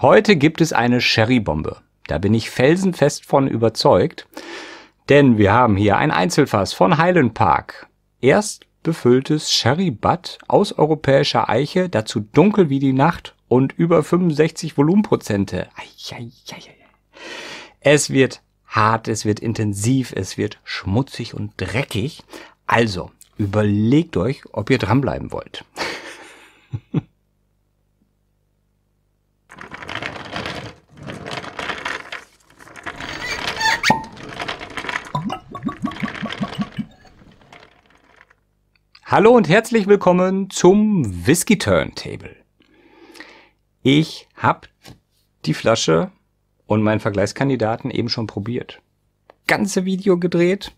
Heute gibt es eine Sherry-Bombe. Da bin ich felsenfest von überzeugt. Denn wir haben hier ein Einzelfass von Highland Park. Erst befülltes Sherry-Butt aus europäischer Eiche, dazu dunkel wie die Nacht und über 65 Volumenprozente. Es wird hart, es wird intensiv, es wird schmutzig und dreckig. Also überlegt euch, ob ihr dranbleiben wollt. Hallo und herzlich willkommen zum Whisky Turntable. Ich habe die Flasche und meinen Vergleichskandidaten eben schon probiert. Ganze Video gedreht,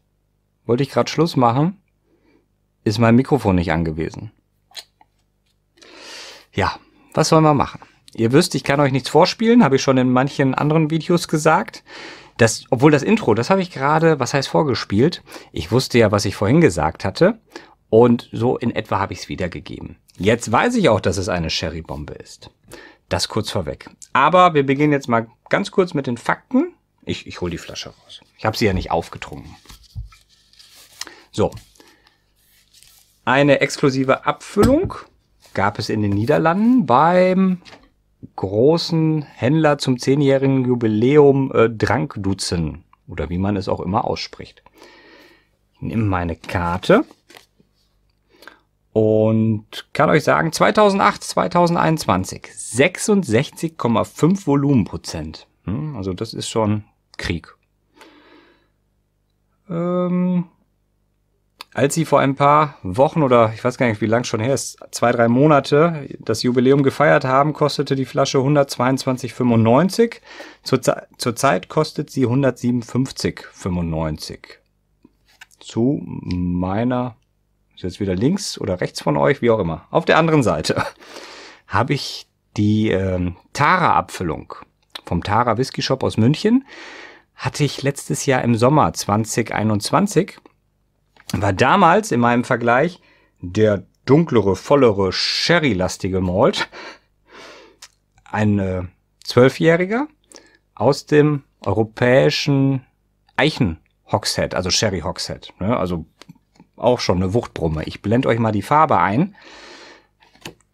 wollte ich gerade Schluss machen, ist mein Mikrofon nicht angewiesen. Ja, was soll man machen? Ihr wisst, ich kann euch nichts vorspielen, habe ich schon in manchen anderen Videos gesagt. Das, obwohl das Intro, das habe ich gerade, was heißt vorgespielt? Ich wusste ja, was ich vorhin gesagt hatte und so in etwa habe ich es wiedergegeben. Jetzt weiß ich auch, dass es eine Sherry-Bombe ist. Das kurz vorweg. Aber wir beginnen jetzt mal ganz kurz mit den Fakten. Ich, ich hole die Flasche raus. Ich habe sie ja nicht aufgetrunken. So. Eine exklusive Abfüllung gab es in den Niederlanden beim großen Händler zum zehnjährigen Jubiläum äh, Drankdutzen oder wie man es auch immer ausspricht. Ich nehme meine Karte und kann euch sagen, 2008, 2021 66,5 Volumenprozent. Hm, also das ist schon Krieg. Ähm, als sie vor ein paar Wochen oder ich weiß gar nicht, wie lang schon her ist, zwei, drei Monate das Jubiläum gefeiert haben, kostete die Flasche 122,95. Zur, zurzeit kostet sie 157,95. Zu meiner ist jetzt wieder links oder rechts von euch, wie auch immer, auf der anderen Seite habe ich die ähm, Tara-Abfüllung vom Tara Whisky Shop aus München. Hatte ich letztes Jahr im Sommer 2021. War damals in meinem Vergleich der dunklere, vollere, sherry-lastige Malt. Ein äh, Zwölfjähriger äh, aus dem europäischen Eichen Hogshead, also Sherry Hogshead. Ne? Also auch schon eine Wuchtbrumme. Ich blende euch mal die Farbe ein.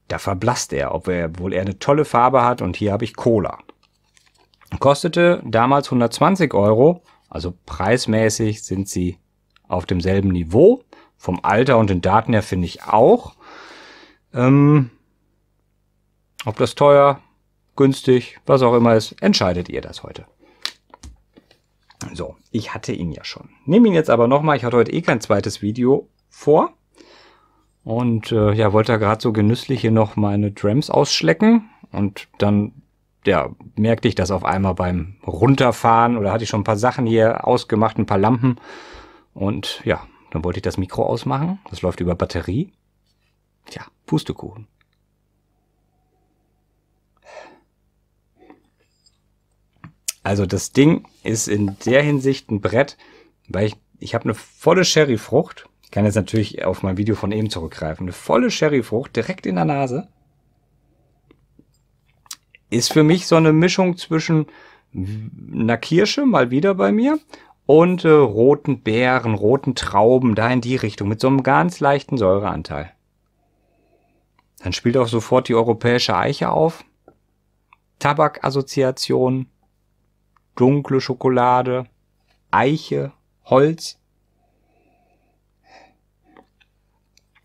Da verblasst er, obwohl er eine tolle Farbe hat und hier habe ich Cola. Kostete damals 120 Euro, also preismäßig sind sie auf demselben Niveau. Vom Alter und den Daten her finde ich auch. Ähm, ob das teuer, günstig, was auch immer ist, entscheidet ihr das heute. So, ich hatte ihn ja schon. Nehme ihn jetzt aber nochmal. Ich hatte heute eh kein zweites Video vor. Und äh, ja, wollte da gerade so genüsslich hier noch meine Drams ausschlecken. Und dann, ja, merkte ich das auf einmal beim Runterfahren. Oder hatte ich schon ein paar Sachen hier ausgemacht, ein paar Lampen. Und ja, dann wollte ich das Mikro ausmachen. Das läuft über Batterie. Tja, Pustekuchen. Also das Ding ist in der Hinsicht ein Brett, weil ich, ich habe eine volle Sherryfrucht. Ich kann jetzt natürlich auf mein Video von eben zurückgreifen. Eine volle Sherryfrucht direkt in der Nase ist für mich so eine Mischung zwischen einer Kirsche, mal wieder bei mir, und äh, roten Beeren, roten Trauben, da in die Richtung, mit so einem ganz leichten Säureanteil. Dann spielt auch sofort die europäische Eiche auf. Tabakassoziation, dunkle Schokolade, Eiche, Holz.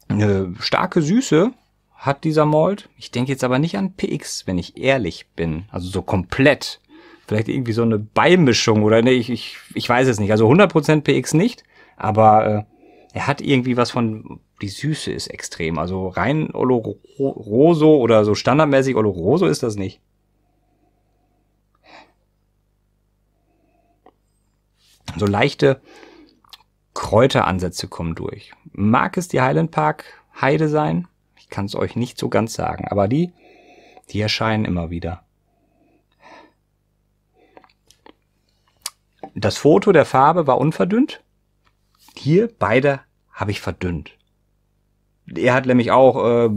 Eine starke Süße hat dieser Malt. Ich denke jetzt aber nicht an PX, wenn ich ehrlich bin. Also so komplett. Vielleicht irgendwie so eine Beimischung oder ne, ich, ich, ich weiß es nicht. Also 100% PX nicht, aber äh, er hat irgendwie was von, die Süße ist extrem. Also rein Oloroso oder so standardmäßig Oloroso ist das nicht. So leichte Kräuteransätze kommen durch. Mag es die Highland Park Heide sein? Ich kann es euch nicht so ganz sagen, aber die, die erscheinen immer wieder. Das Foto der Farbe war unverdünnt. Hier beide habe ich verdünnt. Er hat nämlich auch äh,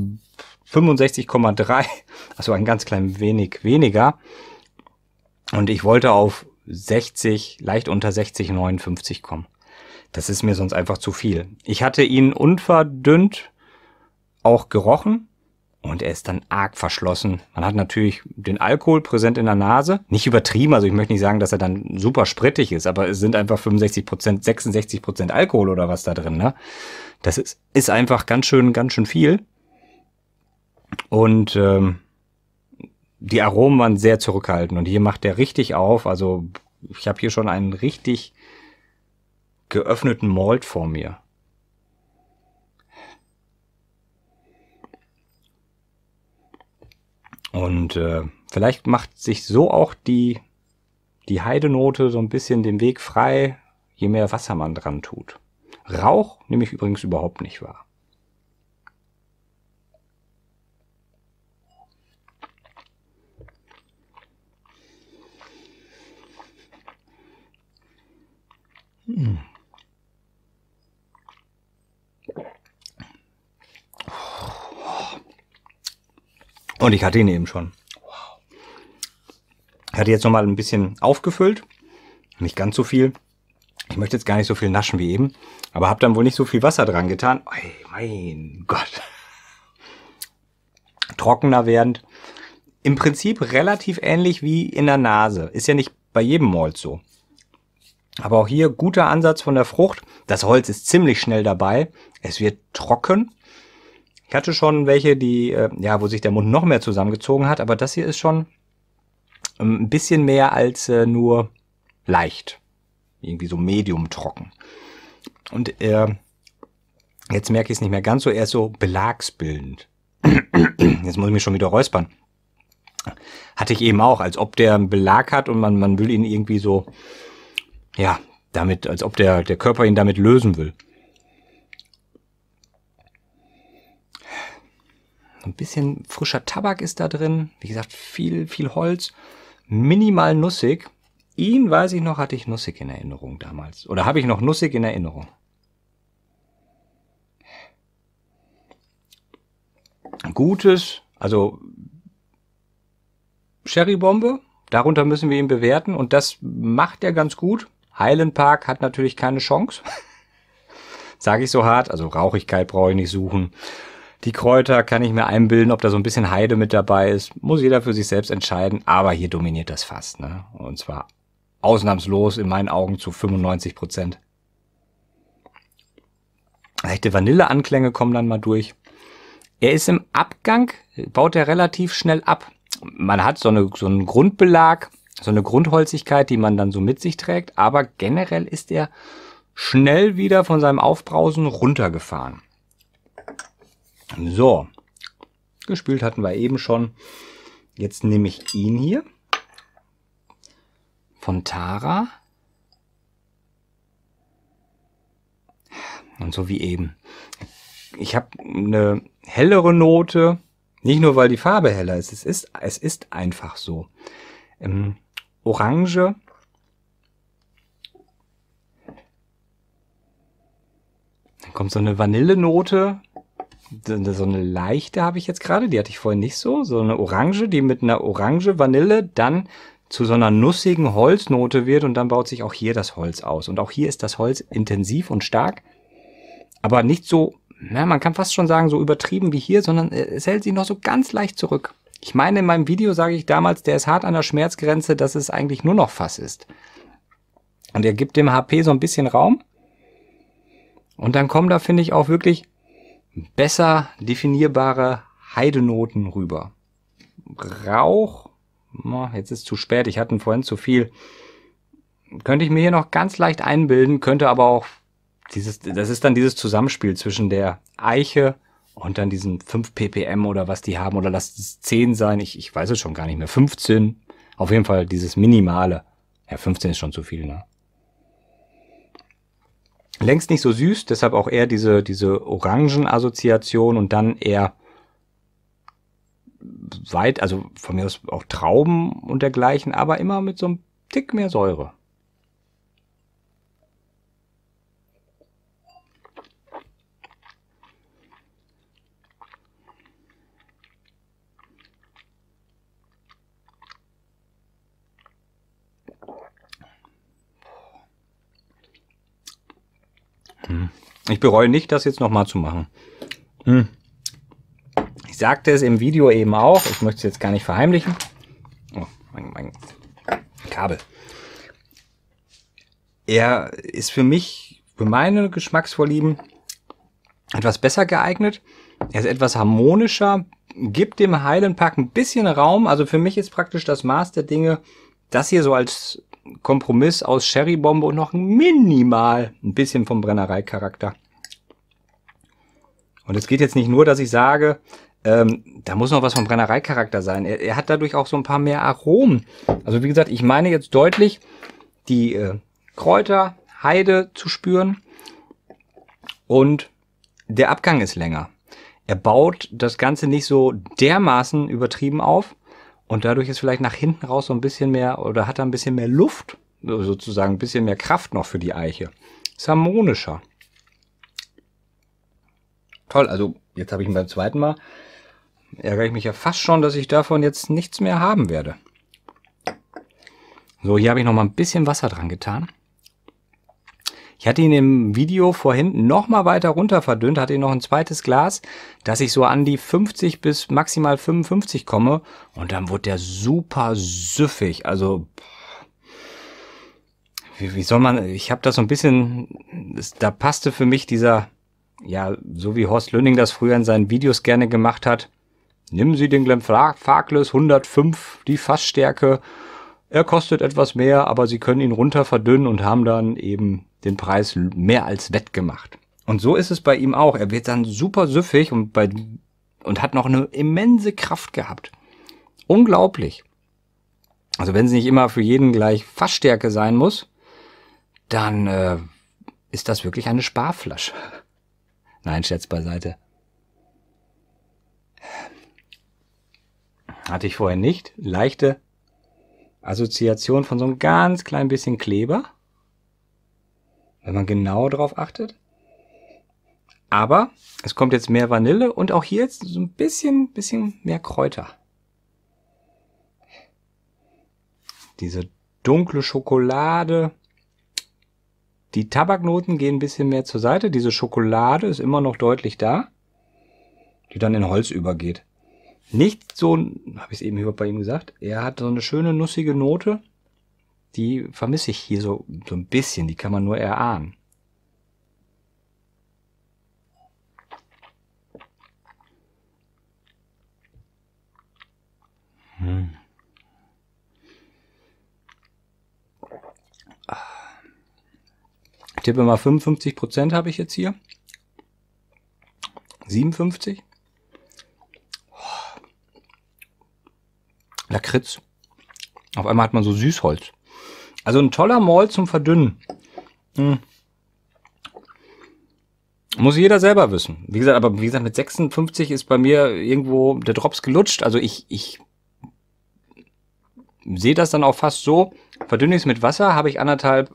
65,3, also ein ganz klein wenig weniger. Und ich wollte auf 60, leicht unter 60, 59 kommen. Das ist mir sonst einfach zu viel. Ich hatte ihn unverdünnt auch gerochen und er ist dann arg verschlossen. Man hat natürlich den Alkohol präsent in der Nase. Nicht übertrieben, also ich möchte nicht sagen, dass er dann super sprittig ist, aber es sind einfach 65 Prozent, 66 Prozent Alkohol oder was da drin, ne? Das ist, ist einfach ganz schön, ganz schön viel. Und ähm, die Aromen waren sehr zurückhaltend und hier macht der richtig auf. Also ich habe hier schon einen richtig geöffneten Malt vor mir. Und äh, vielleicht macht sich so auch die, die Heidenote so ein bisschen den Weg frei, je mehr Wasser man dran tut. Rauch nehme ich übrigens überhaupt nicht wahr. Hm. Und ich hatte ihn eben schon. Ich hatte jetzt nochmal ein bisschen aufgefüllt. Nicht ganz so viel. Ich möchte jetzt gar nicht so viel naschen wie eben. Aber habe dann wohl nicht so viel Wasser dran getan. Ey, mein Gott. Trockener werdend. Im Prinzip relativ ähnlich wie in der Nase. Ist ja nicht bei jedem Malt so. Aber auch hier guter Ansatz von der Frucht. Das Holz ist ziemlich schnell dabei. Es wird trocken. Ich hatte schon welche, die, äh, ja, wo sich der Mund noch mehr zusammengezogen hat, aber das hier ist schon ähm, ein bisschen mehr als äh, nur leicht. Irgendwie so medium trocken. Und äh, jetzt merke ich es nicht mehr ganz so, er ist so belagsbildend. Jetzt muss ich mich schon wieder räuspern. Hatte ich eben auch, als ob der einen Belag hat und man, man will ihn irgendwie so ja, damit, als ob der, der Körper ihn damit lösen will. Ein bisschen frischer Tabak ist da drin. Wie gesagt, viel, viel Holz. Minimal nussig. Ihn, weiß ich noch, hatte ich nussig in Erinnerung damals. Oder habe ich noch nussig in Erinnerung? Gutes, also Sherry-Bombe. Darunter müssen wir ihn bewerten. Und das macht er ganz gut. Highland Park hat natürlich keine Chance. Sage ich so hart, also Rauchigkeit brauche ich nicht suchen. Die Kräuter kann ich mir einbilden, ob da so ein bisschen Heide mit dabei ist, muss jeder für sich selbst entscheiden, aber hier dominiert das fast, ne? Und zwar ausnahmslos in meinen Augen zu 95 Prozent. Leichte Vanilleanklänge kommen dann mal durch. Er ist im Abgang, baut er relativ schnell ab. Man hat so, eine, so einen Grundbelag, so eine Grundholzigkeit, die man dann so mit sich trägt, aber generell ist er schnell wieder von seinem Aufbrausen runtergefahren. So, gespült hatten wir eben schon. Jetzt nehme ich ihn hier von Tara. Und so wie eben. Ich habe eine hellere Note, nicht nur weil die Farbe heller ist, es ist, es ist einfach so. Ähm, Orange. Dann kommt so eine Vanillenote. So eine leichte habe ich jetzt gerade, die hatte ich vorhin nicht so. So eine Orange, die mit einer Orange, Vanille, dann zu so einer nussigen Holznote wird und dann baut sich auch hier das Holz aus. Und auch hier ist das Holz intensiv und stark, aber nicht so, na, man kann fast schon sagen, so übertrieben wie hier, sondern es hält sich noch so ganz leicht zurück. Ich meine, in meinem Video sage ich damals, der ist hart an der Schmerzgrenze, dass es eigentlich nur noch Fass ist. Und er gibt dem HP so ein bisschen Raum. Und dann kommen da, finde ich, auch wirklich besser definierbare Heidenoten rüber. Rauch, jetzt ist zu spät, ich hatte vorhin zu viel. Könnte ich mir hier noch ganz leicht einbilden, könnte aber auch dieses, das ist dann dieses Zusammenspiel zwischen der Eiche, und dann diesen 5 ppm oder was die haben oder lasst es 10 sein, ich, ich weiß es schon gar nicht mehr, 15, auf jeden Fall dieses Minimale. Ja, 15 ist schon zu viel, ne? Längst nicht so süß, deshalb auch eher diese, diese Orangen-Assoziation und dann eher weit, also von mir aus auch Trauben und dergleichen, aber immer mit so einem Tick mehr Säure. Ich bereue nicht, das jetzt nochmal zu machen. Hm. Ich sagte es im Video eben auch, ich möchte es jetzt gar nicht verheimlichen. Oh, mein, mein Kabel. Er ist für mich, für meine Geschmacksvorlieben, etwas besser geeignet. Er ist etwas harmonischer, gibt dem Highland Park ein bisschen Raum. Also für mich ist praktisch das Maß der Dinge, das hier so als Kompromiss aus Sherrybombe und noch minimal ein bisschen vom Brennereicharakter. Und es geht jetzt nicht nur, dass ich sage, ähm, da muss noch was vom Brennereicharakter sein. Er, er, hat dadurch auch so ein paar mehr Aromen. Also wie gesagt, ich meine jetzt deutlich die äh, Kräuter, Heide zu spüren und der Abgang ist länger. Er baut das Ganze nicht so dermaßen übertrieben auf, und dadurch ist vielleicht nach hinten raus so ein bisschen mehr oder hat er ein bisschen mehr Luft, sozusagen ein bisschen mehr Kraft noch für die Eiche. Ist harmonischer. Toll, also jetzt habe ich ihn beim zweiten Mal. Ärgere ich mich ja fast schon, dass ich davon jetzt nichts mehr haben werde. So, hier habe ich noch mal ein bisschen Wasser dran getan. Ich hatte ihn im Video vorhin noch mal weiter runter verdünnt, hatte ihn noch ein zweites Glas, dass ich so an die 50 bis maximal 55 komme. Und dann wurde der super süffig. Also, wie, wie soll man, ich habe das so ein bisschen, da passte für mich dieser, ja, so wie Horst Lönning das früher in seinen Videos gerne gemacht hat, Nehmen Sie den Glenfarclas 105, die Fassstärke. Er kostet etwas mehr, aber Sie können ihn runter verdünnen und haben dann eben den Preis mehr als wettgemacht. Und so ist es bei ihm auch. Er wird dann super süffig und, bei, und hat noch eine immense Kraft gehabt. Unglaublich. Also wenn es nicht immer für jeden gleich Fassstärke sein muss, dann äh, ist das wirklich eine Sparflasche. Nein, Schätz beiseite. Hatte ich vorher nicht. Leichte Assoziation von so einem ganz klein bisschen Kleber wenn man genau drauf achtet. Aber es kommt jetzt mehr Vanille und auch hier jetzt so ein bisschen, bisschen mehr Kräuter. Diese dunkle Schokolade. Die Tabaknoten gehen ein bisschen mehr zur Seite. Diese Schokolade ist immer noch deutlich da, die dann in Holz übergeht. Nicht so, habe ich es eben über bei ihm gesagt, er hat so eine schöne nussige Note die vermisse ich hier so, so ein bisschen, die kann man nur erahnen. Hm. Ich tippe mal 55 Prozent habe ich jetzt hier. 57. Oh. Lakritz. Auf einmal hat man so Süßholz. Also ein toller Mall zum Verdünnen. Hm. Muss jeder selber wissen. Wie gesagt, aber wie gesagt, mit 56 ist bei mir irgendwo der Drops gelutscht. Also ich, ich sehe das dann auch fast so. Verdünne ich es mit Wasser, habe ich anderthalb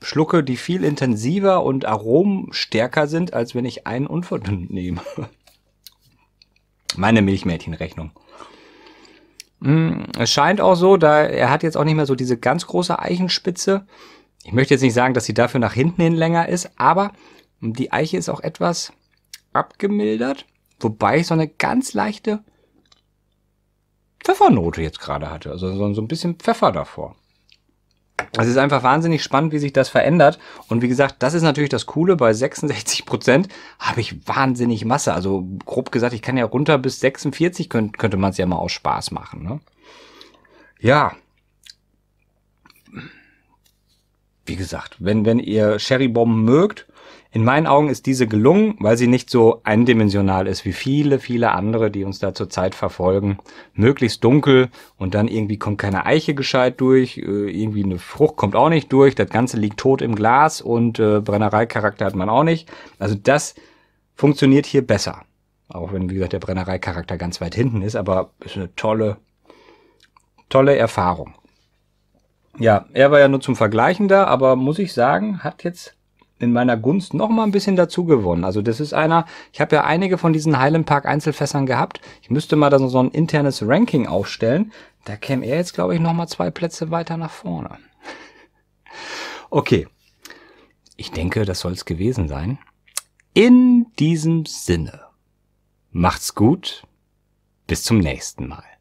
Schlucke, die viel intensiver und aromstärker sind, als wenn ich einen unverdünnt nehme. Meine Milchmädchenrechnung. Hm, es scheint auch so, da er hat jetzt auch nicht mehr so diese ganz große Eichenspitze. Ich möchte jetzt nicht sagen, dass sie dafür nach hinten hin länger ist, aber die Eiche ist auch etwas abgemildert, wobei ich so eine ganz leichte Pfeffernote jetzt gerade hatte. Also so ein bisschen Pfeffer davor. Also es ist einfach wahnsinnig spannend, wie sich das verändert. Und wie gesagt, das ist natürlich das Coole. Bei 66 Prozent habe ich wahnsinnig Masse. Also grob gesagt, ich kann ja runter bis 46 könnt, könnte man es ja mal aus Spaß machen. Ne? Ja. Wie gesagt, wenn, wenn ihr Sherry-Bomben mögt, in meinen Augen ist diese gelungen, weil sie nicht so eindimensional ist wie viele, viele andere, die uns da zurzeit verfolgen. Möglichst dunkel und dann irgendwie kommt keine Eiche gescheit durch, äh, irgendwie eine Frucht kommt auch nicht durch, das Ganze liegt tot im Glas und äh, Brennereicharakter hat man auch nicht. Also das funktioniert hier besser. Auch wenn, wie gesagt, der Brennereicharakter ganz weit hinten ist, aber ist eine tolle, tolle Erfahrung. Ja, er war ja nur zum Vergleichen da, aber muss ich sagen, hat jetzt in meiner Gunst noch mal ein bisschen dazu gewonnen. Also das ist einer, ich habe ja einige von diesen Highland Park Einzelfässern gehabt. Ich müsste mal da so ein internes Ranking aufstellen. Da käme er jetzt, glaube ich, noch mal zwei Plätze weiter nach vorne. Okay. Ich denke, das soll's gewesen sein. In diesem Sinne. Macht's gut. Bis zum nächsten Mal.